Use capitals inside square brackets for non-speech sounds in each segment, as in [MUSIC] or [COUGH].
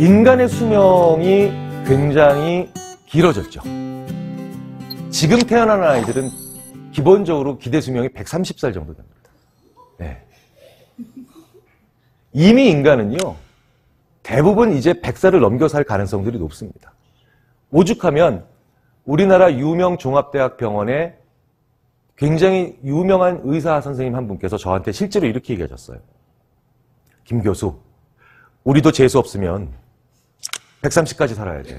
인간의 수명이 굉장히 길어졌죠. 지금 태어나는 아이들은 기본적으로 기대 수명이 130살 정도 됩니다. 네. 이미 인간은요, 대부분 이제 100살을 넘겨 살 가능성들이 높습니다. 오죽하면 우리나라 유명 종합대학병원에 굉장히 유명한 의사 선생님 한 분께서 저한테 실제로 이렇게 얘기하셨어요. 김 교수, 우리도 재수 없으면 130까지 살아야 돼.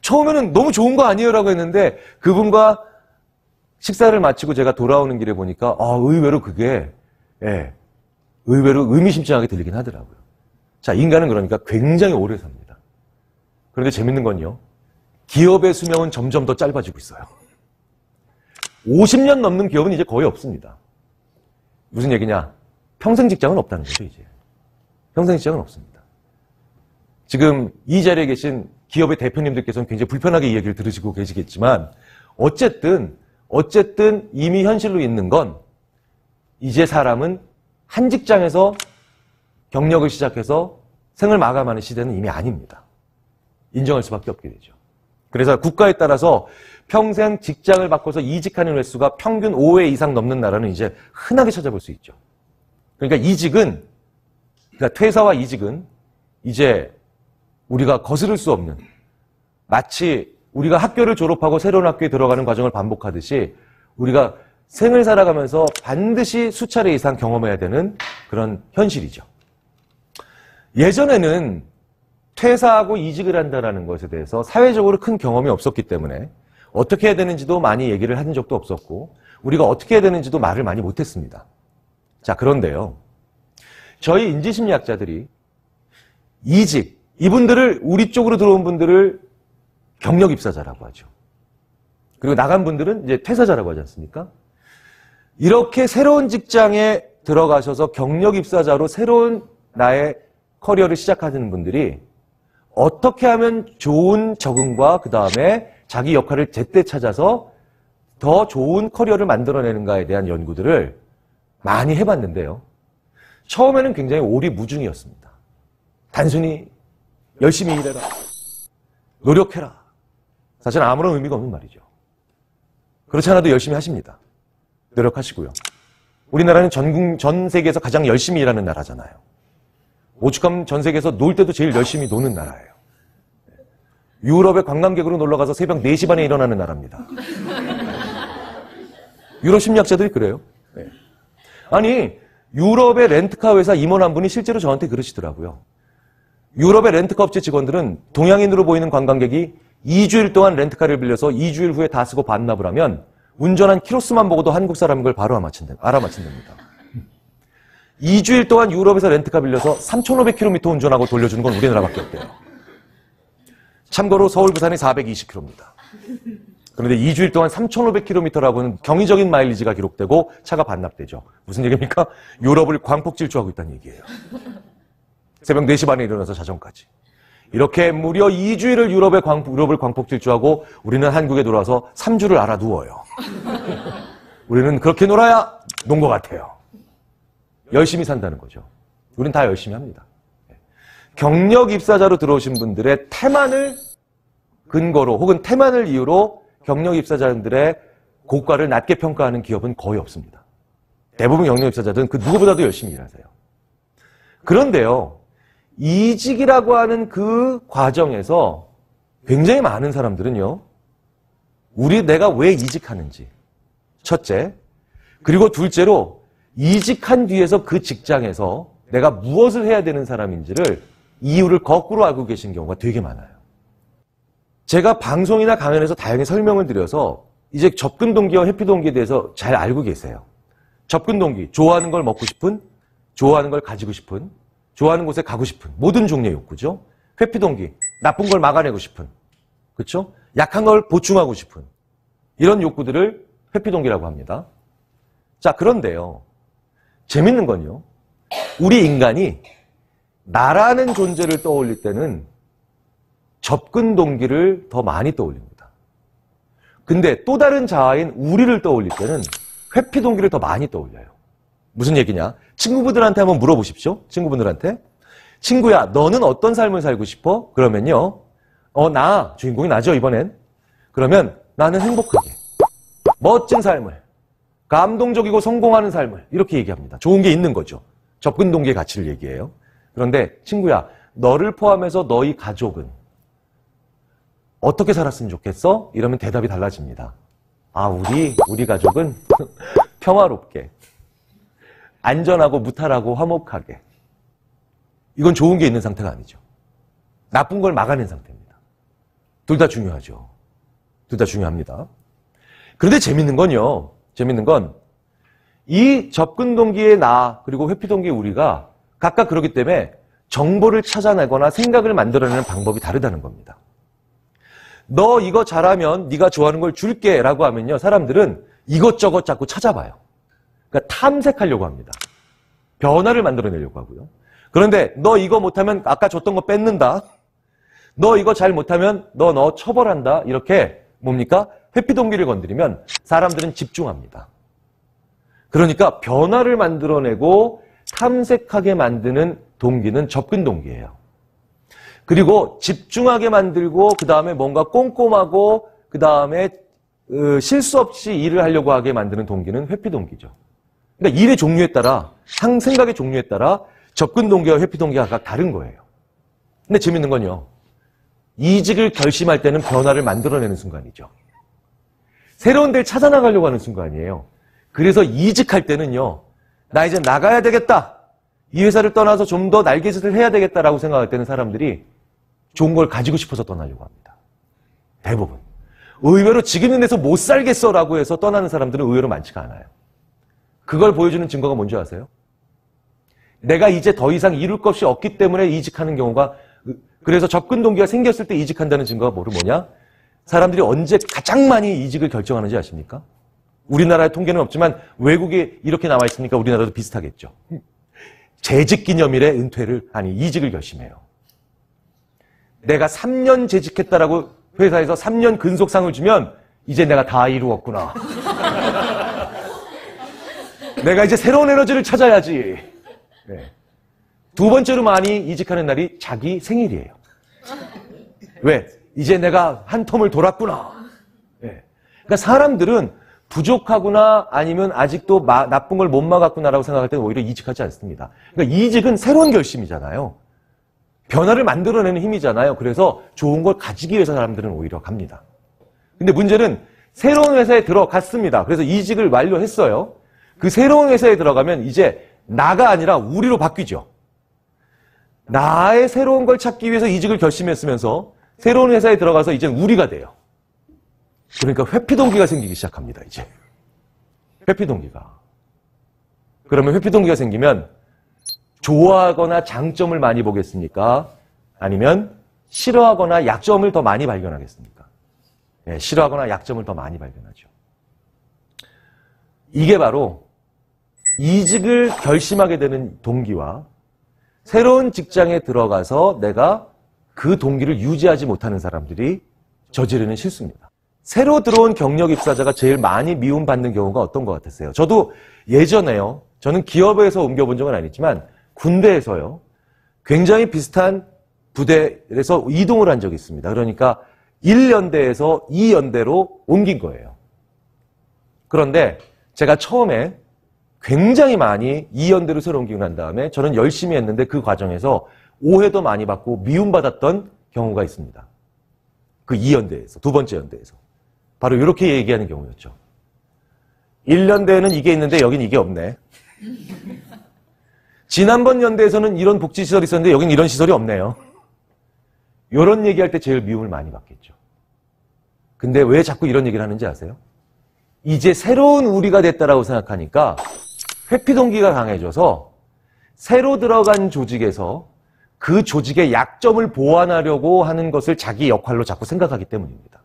처음에는 너무 좋은 거 아니에요? 라고 했는데 그분과 식사를 마치고 제가 돌아오는 길에 보니까 아, 의외로 그게, 예, 의외로 의미심장하게 들리긴 하더라고요. 자, 인간은 그러니까 굉장히 오래 삽니다. 그런데 재밌는 건요. 기업의 수명은 점점 더 짧아지고 있어요. 50년 넘는 기업은 이제 거의 없습니다. 무슨 얘기냐? 평생 직장은 없다는 거죠, 이제. 평생 직장은 없습니다. 지금 이 자리에 계신 기업의 대표님들께서는 굉장히 불편하게 이야기를 들으시고 계시겠지만 어쨌든 어쨌든 이미 현실로 있는 건 이제 사람은 한 직장에서 경력을 시작해서 생을 마감하는 시대는 이미 아닙니다. 인정할 수밖에 없게 되죠. 그래서 국가에 따라서 평생 직장을 바꿔서 이직하는 횟수가 평균 5회 이상 넘는 나라는 이제 흔하게 찾아볼 수 있죠. 그러니까 이직은, 그러니까 퇴사와 이직은 이제 우리가 거스를 수 없는 마치 우리가 학교를 졸업하고 새로운 학교에 들어가는 과정을 반복하듯이 우리가 생을 살아가면서 반드시 수차례 이상 경험해야 되는 그런 현실이죠. 예전에는 퇴사하고 이직을 한다라는 것에 대해서 사회적으로 큰 경험이 없었기 때문에 어떻게 해야 되는지도 많이 얘기를 한 적도 없었고 우리가 어떻게 해야 되는지도 말을 많이 못했습니다. 자, 그런데요. 저희 인지심리학자들이 이직, 이분들을 우리 쪽으로 들어온 분들을 경력 입사자라고 하죠. 그리고 나간 분들은 이제 퇴사자라고 하지 않습니까? 이렇게 새로운 직장에 들어가셔서 경력 입사자로 새로운 나의 커리어를 시작하시는 분들이 어떻게 하면 좋은 적응과 그 다음에 자기 역할을 제때 찾아서 더 좋은 커리어를 만들어내는가에 대한 연구들을 많이 해봤는데요. 처음에는 굉장히 오리무중이었습니다. 단순히 열심히 일해라. 노력해라. 사실 아무런 의미가 없는 말이죠. 그렇지 않아도 열심히 하십니다. 노력하시고요. 우리나라는 전국, 전 세계에서 가장 열심히 일하는 나라잖아요. 오죽하면 전 세계에서 놀 때도 제일 열심히 노는 나라예요. 유럽의 관광객으로 놀러가서 새벽 4시 반에 일어나는 나라입니다. 유럽 심리학자들이 그래요. 네. 아니, 유럽의 렌트카 회사 임원 한 분이 실제로 저한테 그러시더라고요. 유럽의 렌트카 업체 직원들은 동양인으로 보이는 관광객이 2주일 동안 렌트카를 빌려서 2주일 후에 다 쓰고 반납을 하면 운전한 키로수만 보고도 한국 사람인 걸 바로 알아맞힌답니다. 2주일 동안 유럽에서 렌트카 빌려서 3,500km 운전하고 돌려주는 건 우리나라밖에 없대요. 참고로 서울 부산이 420km입니다. 그런데 2주일 동안 3,500km라고는 경이적인 마일리지가 기록되고 차가 반납되죠. 무슨 얘기입니까? 유럽을 광폭 질주하고 있다는 얘기예요. 새벽 4시 반에 일어나서 자정까지. 이렇게 무려 2주일을 유럽의 광, 유럽을 광폭 질주하고 우리는 한국에 돌아와서 3주를 알아 두어요 우리는 그렇게 놀아야 논 것 같아요. 열심히 산다는 거죠. 우린 다 열심히 합니다. 경력 입사자로 들어오신 분들의 태만을 근거로 혹은 태만을 이유로 경력 입사자들의 고가를 낮게 평가하는 기업은 거의 없습니다. 대부분 경력 입사자들은 그 누구보다도 열심히 일하세요. 그런데요, 이직이라고 하는 그 과정에서 굉장히 많은 사람들은요. 우리 내가 왜 이직하는지. 첫째. 그리고 둘째로 이직한 뒤에서 그 직장에서 내가 무엇을 해야 되는 사람인지를 이유를 거꾸로 알고 계신 경우가 되게 많아요. 제가 방송이나 강연에서 다양히 설명을 드려서 이제 접근 동기와 회피 동기에 대해서 잘 알고 계세요. 접근 동기, 좋아하는 걸 먹고 싶은, 좋아하는 걸 가지고 싶은, 좋아하는 곳에 가고 싶은 모든 종류의 욕구죠. 회피동기, 나쁜 걸 막아내고 싶은, 그렇죠? 약한 걸 보충하고 싶은 이런 욕구들을 회피동기라고 합니다. 자, 그런데요. 재밌는 건요. 우리 인간이 나라는 존재를 떠올릴 때는 접근 동기를 더 많이 떠올립니다. 근데 또 다른 자아인 우리를 떠올릴 때는 회피 동기를 더 많이 떠올려요. 무슨 얘기냐? 친구분들한테 한번 물어보십시오. 친구분들한테. 친구야, 너는 어떤 삶을 살고 싶어? 그러면요. 어, 나, 주인공이 나죠, 이번엔. 그러면 나는 행복하게. 멋진 삶을. 감동적이고 성공하는 삶을. 이렇게 얘기합니다. 좋은 게 있는 거죠. 접근 동기의 가치를 얘기해요. 그런데, 친구야, 너를 포함해서 너희 가족은 어떻게 살았으면 좋겠어? 이러면 대답이 달라집니다. 아, 우리, 우리 가족은 [LAUGHS] 평화롭게. 안전하고 무탈하고 화목하게. 이건 좋은 게 있는 상태가 아니죠. 나쁜 걸 막아낸 상태입니다. 둘 다 중요하죠. 둘 다 중요합니다. 그런데 재밌는 건요. 재밌는 건 이 접근 동기의 나 그리고 회피 동기의 우리가 각각 그러기 때문에 정보를 찾아내거나 생각을 만들어내는 방법이 다르다는 겁니다. 너 이거 잘하면 네가 좋아하는 걸 줄게 라고 하면요. 사람들은 이것저것 자꾸 찾아봐요. 그러니까 탐색하려고 합니다. 변화를 만들어내려고 하고요. 그런데 너 이거 못하면 아까 줬던 거 뺏는다. 너 이거 잘 못하면 너 너 처벌한다. 이렇게 뭡니까? 회피동기를 건드리면 사람들은 집중합니다. 그러니까 변화를 만들어내고 탐색하게 만드는 동기는 접근 동기예요. 그리고 집중하게 만들고 그 다음에 뭔가 꼼꼼하고 그 다음에 어, 실수 없이 일을 하려고 하게 만드는 동기는 회피 동기죠. 그러니까 일의 종류에 따라 상 생각의 종류에 따라 접근 동기와 회피 동기가 각각 다른 거예요. 근데 재밌는 건요. 이직을 결심할 때는 변화를 만들어내는 순간이죠. 새로운 데를 찾아나가려고 하는 순간이에요. 그래서 이직할 때는요. 나 이제 나가야 되겠다. 이 회사를 떠나서 좀 더 날개짓을 해야 되겠다라고 생각할 때는 사람들이 좋은 걸 가지고 싶어서 떠나려고 합니다. 대부분. 의외로 지금 있는 데서 못 살겠어라고 해서 떠나는 사람들은 의외로 많지가 않아요. 그걸 보여주는 증거가 뭔지 아세요? 내가 이제 더 이상 이룰 것이 없기 때문에 이직하는 경우가 그래서 접근 동기가 생겼을 때 이직한다는 증거가 뭐로 뭐냐? 사람들이 언제 가장 많이 이직을 결정하는지 아십니까? 우리나라의 통계는 없지만 외국에 이렇게 나와 있으니까 우리나라도 비슷하겠죠. 재직 기념일에 은퇴를 아니 이직을 결심해요. 내가 3년 재직했다라고 회사에서 3년 근속상을 주면 이제 내가 다 이루었구나. 내가 이제 새로운 에너지를 찾아야지. 네. 두 번째로 많이 이직하는 날이 자기 생일이에요. 왜? 이제 내가 한 텀을 돌았구나. 네. 그러니까 사람들은 부족하구나 아니면 아직도 마, 나쁜 걸 못 막았구나라고 생각할 때는 오히려 이직하지 않습니다. 그러니까 이직은 새로운 결심이잖아요. 변화를 만들어내는 힘이잖아요. 그래서 좋은 걸 가지기 위해서 사람들은 오히려 갑니다. 근데 문제는 새로운 회사에 들어갔습니다. 그래서 이직을 완료했어요. 그 새로운 회사에 들어가면 이제 나가 아니라 우리로 바뀌죠. 나의 새로운 걸 찾기 위해서 이직을 결심했으면서 새로운 회사에 들어가서 이제 우리가 돼요. 그러니까 회피 동기가 생기기 시작합니다, 이제. 회피 동기가. 그러면 회피 동기가 생기면 좋아하거나 장점을 많이 보겠습니까? 아니면 싫어하거나 약점을 더 많이 발견하겠습니까? 네, 싫어하거나 약점을 더 많이 발견하죠. 이게 바로 이직을 결심하게 되는 동기와 새로운 직장에 들어가서 내가 그 동기를 유지하지 못하는 사람들이 저지르는 실수입니다. 새로 들어온 경력 입사자가 제일 많이 미움받는 경우가 어떤 것 같았어요? 저도 예전에요. 저는 기업에서 옮겨본 적은 아니지만 군대에서요. 굉장히 비슷한 부대에서 이동을 한 적이 있습니다. 그러니까 1연대에서 2연대로 옮긴 거예요. 그런데 제가 처음에 굉장히 많이 이연대로 새로운 기운 을한 다음에 저는 열심히 했는데 그 과정에서 오해도 많이 받고 미움받았던 경우가 있습니다. 그 이연대에서 두 번째 연대에서 바로 이렇게 얘기하는 경우였죠. 1년대에는 이게 있는데 여긴 이게 없네. 지난번 연대에서는 이런 복지시설이 있었는데 여긴 이런 시설이 없네요. 이런 얘기할 때 제일 미움을 많이 받겠죠. 근데 왜 자꾸 이런 얘기를 하는지 아세요? 이제 새로운 우리가 됐다라고 생각하니까 회피 동기가 강해져서 새로 들어간 조직에서 그 조직의 약점을 보완하려고 하는 것을 자기 역할로 자꾸 생각하기 때문입니다.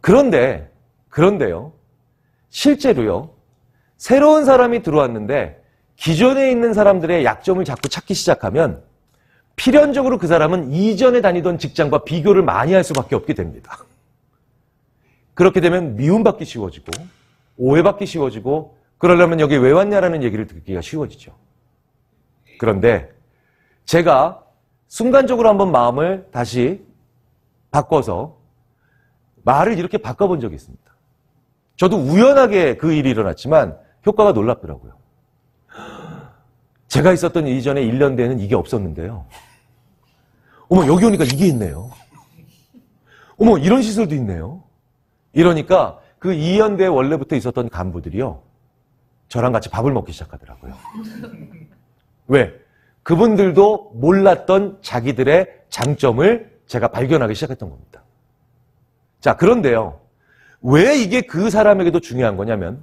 그런데, 그런데요. 실제로요. 새로운 사람이 들어왔는데 기존에 있는 사람들의 약점을 자꾸 찾기 시작하면 필연적으로 그 사람은 이전에 다니던 직장과 비교를 많이 할 수밖에 없게 됩니다. 그렇게 되면 미움받기 쉬워지고 오해받기 쉬워지고 그러려면 여기 왜 왔냐라는 얘기를 듣기가 쉬워지죠. 그런데 제가 순간적으로 한번 마음을 다시 바꿔서 말을 이렇게 바꿔본 적이 있습니다. 저도 우연하게 그 일이 일어났지만 효과가 놀랍더라고요. 제가 있었던 이전에 1년 되는 이게 없었는데요. 어머, 여기 오니까 이게 있네요. 어머, 이런 시설도 있네요. 이러니까 그 이연대에 원래부터 있었던 간부들이요. 저랑 같이 밥을 먹기 시작하더라고요. 왜? 그분들도 몰랐던 자기들의 장점을 제가 발견하기 시작했던 겁니다. 자, 그런데요. 왜 이게 그 사람에게도 중요한 거냐면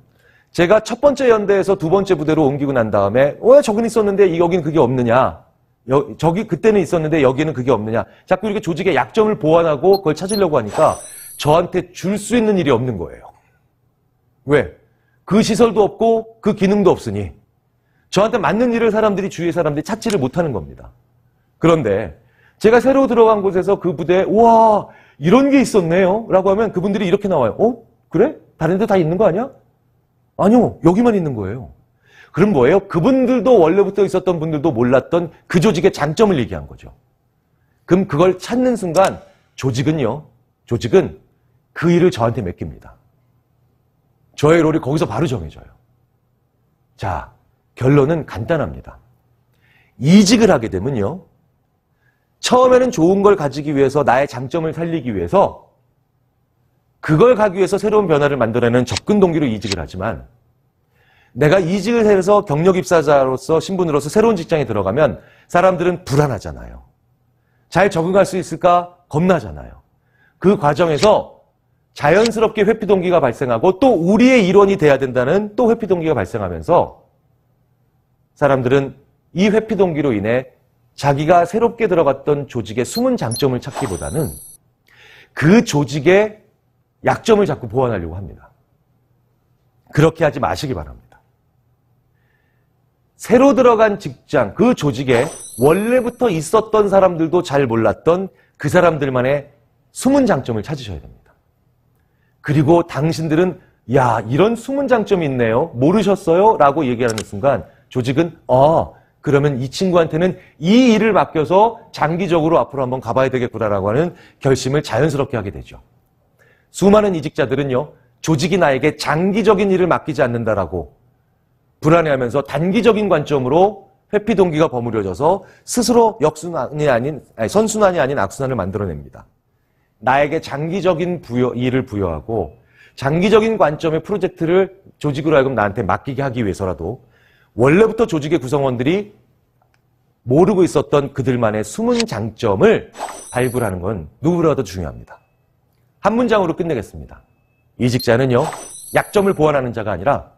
제가 첫 번째 연대에서 두 번째 부대로 옮기고 난 다음에 왜 어, 저긴 있었는데 여긴 그게 없느냐? 여, 저기 그때는 있었는데 여기는 그게 없느냐? 자꾸 이렇게 조직의 약점을 보완하고 그걸 찾으려고 하니까 저한테 줄 수 있는 일이 없는 거예요. 왜? 그 시설도 없고 그 기능도 없으니 저한테 맞는 일을 사람들이 주위의 사람들이 찾지를 못하는 겁니다. 그런데 제가 새로 들어간 곳에서 그 부대에 우와 이런 게 있었네요 라고 하면 그분들이 이렇게 나와요. 어? 그래? 다른 데 다 있는 거 아니야? 아니요. 여기만 있는 거예요. 그럼 뭐예요? 그분들도 원래부터 있었던 분들도 몰랐던 그 조직의 장점을 얘기한 거죠. 그럼 그걸 찾는 순간 조직은요. 조직은 그 일을 저한테 맡깁니다. 저의 롤이 거기서 바로 정해져요. 자, 결론은 간단합니다. 이직을 하게 되면요. 처음에는 좋은 걸 가지기 위해서 나의 장점을 살리기 위해서 그걸 가기 위해서 새로운 변화를 만들어내는 접근 동기로 이직을 하지만 내가 이직을 해서 경력 입사자로서 신분으로서 새로운 직장에 들어가면 사람들은 불안하잖아요. 잘 적응할 수 있을까 겁나잖아요. 그 과정에서 자연스럽게 회피 동기가 발생하고 또 우리의 일원이 돼야 된다는 또 회피 동기가 발생하면서 사람들은 이 회피 동기로 인해 자기가 새롭게 들어갔던 조직의 숨은 장점을 찾기보다는 그 조직의 약점을 자꾸 보완하려고 합니다. 그렇게 하지 마시기 바랍니다. 새로 들어간 직장, 그 조직에 원래부터 있었던 사람들도 잘 몰랐던 그 사람들만의 숨은 장점을 찾으셔야 됩니다. 그리고 당신들은 야 이런 숨은 장점이 있네요. 모르셨어요? 라고 얘기하는 순간 조직은 아 그러면 이 친구한테는 이 일을 맡겨서 장기적으로 앞으로 한번 가봐야 되겠구나라고 하는 결심을 자연스럽게 하게 되죠. 수많은 이직자들은요, 조직이 나에게 장기적인 일을 맡기지 않는다라고 불안해하면서 단기적인 관점으로 회피 동기가 버무려져서 스스로 역순환이 아닌, 아니, 선순환이 아닌 악순환을 만들어냅니다. 나에게 장기적인 부여, 일을 부여하고 장기적인 관점의 프로젝트를 조직으로 하여금 나한테 맡기게 하기 위해서라도 원래부터 조직의 구성원들이 모르고 있었던 그들만의 숨은 장점을 발굴하는 건 누구보다도 중요합니다. 한 문장으로 끝내겠습니다. 이직자는요, 약점을 보완하는 자가 아니라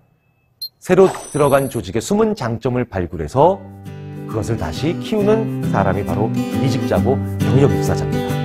새로 들어간 조직의 숨은 장점을 발굴해서 그것을 다시 키우는 사람이 바로 이직자고 경력 입사자입니다.